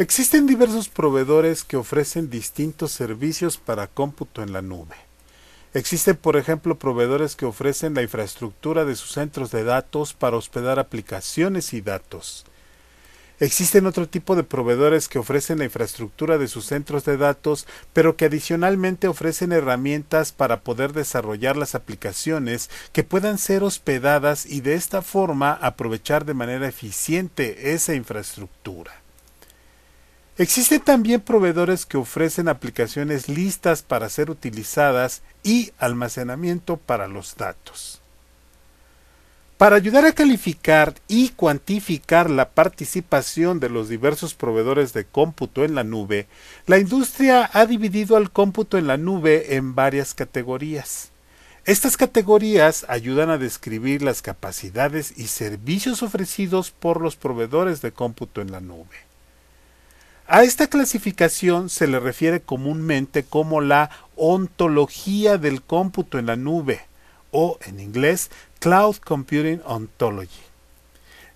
Existen diversos proveedores que ofrecen distintos servicios para cómputo en la nube. Existen, por ejemplo, proveedores que ofrecen la infraestructura de sus centros de datos para hospedar aplicaciones y datos. Existen otro tipo de proveedores que ofrecen la infraestructura de sus centros de datos, pero que adicionalmente ofrecen herramientas para poder desarrollar las aplicaciones que puedan ser hospedadas y de esta forma aprovechar de manera eficiente esa infraestructura. Existen también proveedores que ofrecen aplicaciones listas para ser utilizadas y almacenamiento para los datos. Para ayudar a calificar y cuantificar la participación de los diversos proveedores de cómputo en la nube, la industria ha dividido al cómputo en la nube en varias categorías. Estas categorías ayudan a describir las capacidades y servicios ofrecidos por los proveedores de cómputo en la nube. A esta clasificación se le refiere comúnmente como la ontología del cómputo en la nube, o en inglés Cloud Computing Ontology,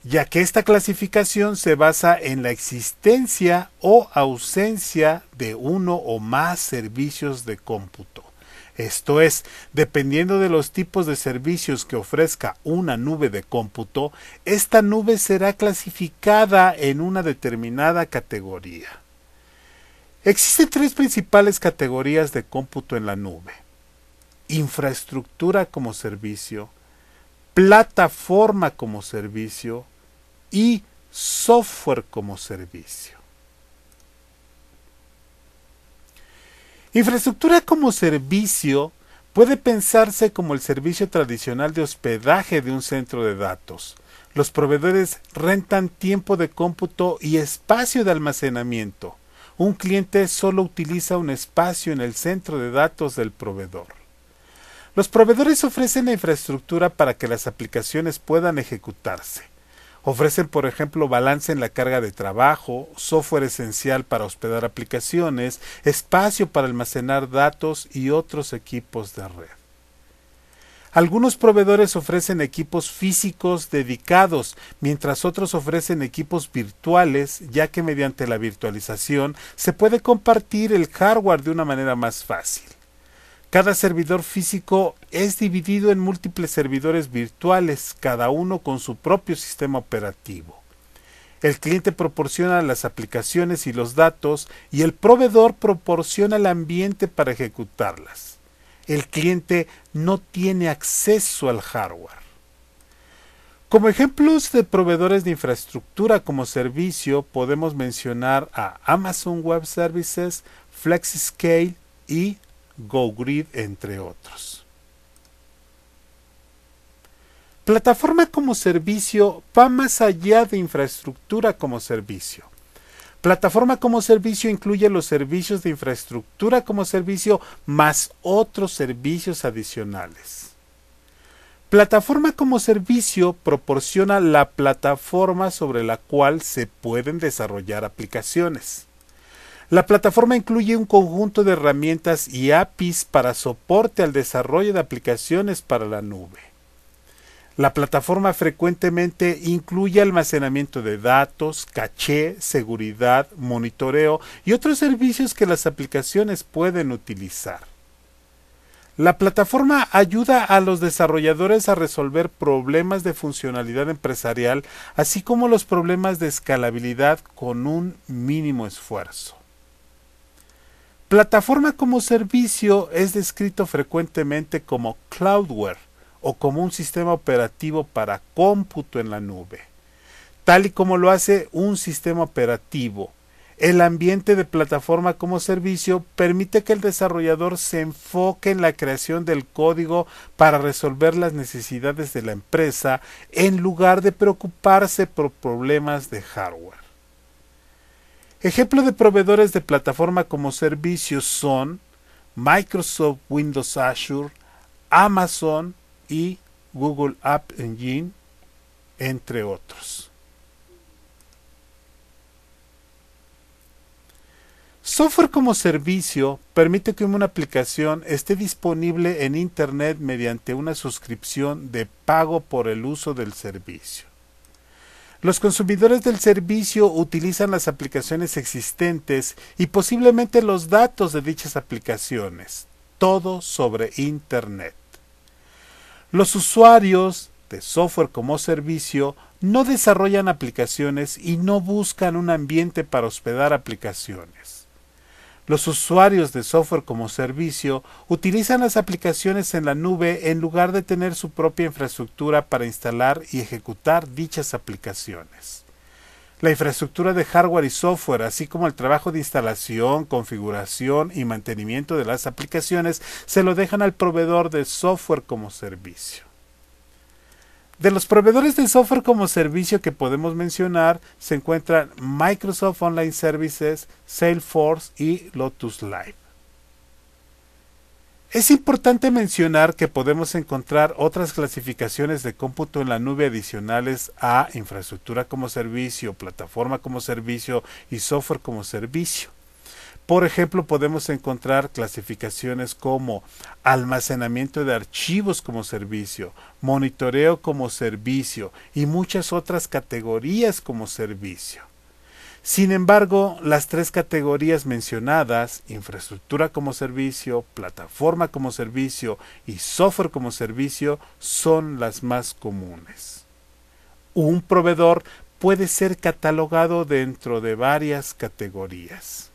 ya que esta clasificación se basa en la existencia o ausencia de uno o más servicios de cómputo. Esto es, dependiendo de los tipos de servicios que ofrezca una nube de cómputo, esta nube será clasificada en una determinada categoría. Existen tres principales categorías de cómputo en la nube. Infraestructura como servicio, plataforma como servicio y software como servicio. Infraestructura como servicio puede pensarse como el servicio tradicional de hospedaje de un centro de datos. Los proveedores rentan tiempo de cómputo y espacio de almacenamiento. Un cliente solo utiliza un espacio en el centro de datos del proveedor. Los proveedores ofrecen la infraestructura para que las aplicaciones puedan ejecutarse. Ofrecen, por ejemplo, balance en la carga de trabajo, software esencial para hospedar aplicaciones, espacio para almacenar datos y otros equipos de red. Algunos proveedores ofrecen equipos físicos dedicados, mientras otros ofrecen equipos virtuales, ya que mediante la virtualización se puede compartir el hardware de una manera más fácil. Cada servidor físico es dividido en múltiples servidores virtuales, cada uno con su propio sistema operativo. El cliente proporciona las aplicaciones y los datos y el proveedor proporciona el ambiente para ejecutarlas. El cliente no tiene acceso al hardware. Como ejemplos de proveedores de infraestructura como servicio podemos mencionar a Amazon Web Services, FlexScale y GoGrid, entre otros. Plataforma como servicio va más allá de infraestructura como servicio. Plataforma como servicio incluye los servicios de infraestructura como servicio más otros servicios adicionales. Plataforma como servicio proporciona la plataforma sobre la cual se pueden desarrollar aplicaciones. La plataforma incluye un conjunto de herramientas y APIs para soporte al desarrollo de aplicaciones para la nube. La plataforma frecuentemente incluye almacenamiento de datos, caché, seguridad, monitoreo y otros servicios que las aplicaciones pueden utilizar. La plataforma ayuda a los desarrolladores a resolver problemas de funcionalidad empresarial, así como los problemas de escalabilidad con un mínimo esfuerzo. Plataforma como servicio es descrito frecuentemente como cloudware o como un sistema operativo para cómputo en la nube, tal y como lo hace un sistema operativo. El ambiente de plataforma como servicio permite que el desarrollador se enfoque en la creación del código para resolver las necesidades de la empresa en lugar de preocuparse por problemas de hardware. Ejemplo de proveedores de plataforma como servicio son Microsoft Windows Azure, Amazon y Google App Engine, entre otros. Software como servicio permite que una aplicación esté disponible en Internet mediante una suscripción de pago por el uso del servicio. Los consumidores del servicio utilizan las aplicaciones existentes y posiblemente los datos de dichas aplicaciones, todo sobre Internet. Los usuarios de software como servicio no desarrollan aplicaciones y no buscan un ambiente para hospedar aplicaciones. Los usuarios de software como servicio utilizan las aplicaciones en la nube en lugar de tener su propia infraestructura para instalar y ejecutar dichas aplicaciones. La infraestructura de hardware y software, así como el trabajo de instalación, configuración y mantenimiento de las aplicaciones, se lo dejan al proveedor de software como servicio. De los proveedores de software como servicio que podemos mencionar se encuentran Microsoft Online Services, Salesforce y Lotus Live. Es importante mencionar que podemos encontrar otras clasificaciones de cómputo en la nube adicionales a infraestructura como servicio, plataforma como servicio y software como servicio. Por ejemplo, podemos encontrar clasificaciones como almacenamiento de archivos como servicio, monitoreo como servicio y muchas otras categorías como servicio. Sin embargo, las tres categorías mencionadas, infraestructura como servicio, plataforma como servicio y software como servicio, son las más comunes. Un proveedor puede ser catalogado dentro de varias categorías.